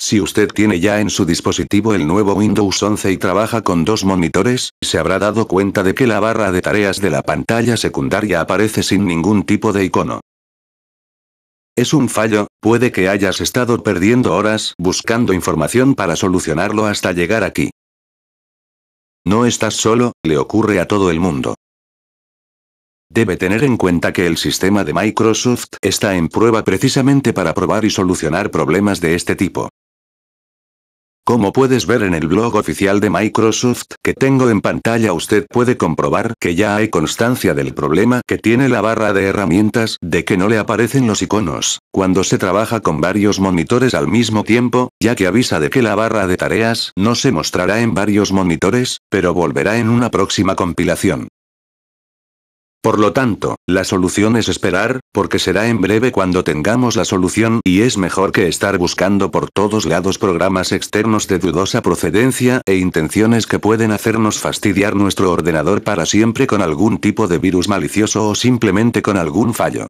Si usted tiene ya en su dispositivo el nuevo Windows 11 y trabaja con dos monitores, se habrá dado cuenta de que la barra de tareas de la pantalla secundaria aparece sin ningún tipo de icono. Es un fallo, puede que hayas estado perdiendo horas buscando información para solucionarlo hasta llegar aquí. No estás solo, le ocurre a todo el mundo. Debe tener en cuenta que el sistema de Microsoft está en prueba precisamente para probar y solucionar problemas de este tipo. Como puedes ver en el blog oficial de Microsoft que tengo en pantalla usted puede comprobar que ya hay constancia del problema que tiene la barra de herramientas de que no le aparecen los iconos, cuando se trabaja con varios monitores al mismo tiempo, ya que avisa de que la barra de tareas no se mostrará en varios monitores, pero volverá en una próxima compilación. Por lo tanto, la solución es esperar, porque será en breve cuando tengamos la solución y es mejor que estar buscando por todos lados programas externos de dudosa procedencia e intenciones que pueden hacernos fastidiar nuestro ordenador para siempre con algún tipo de virus malicioso o simplemente con algún fallo.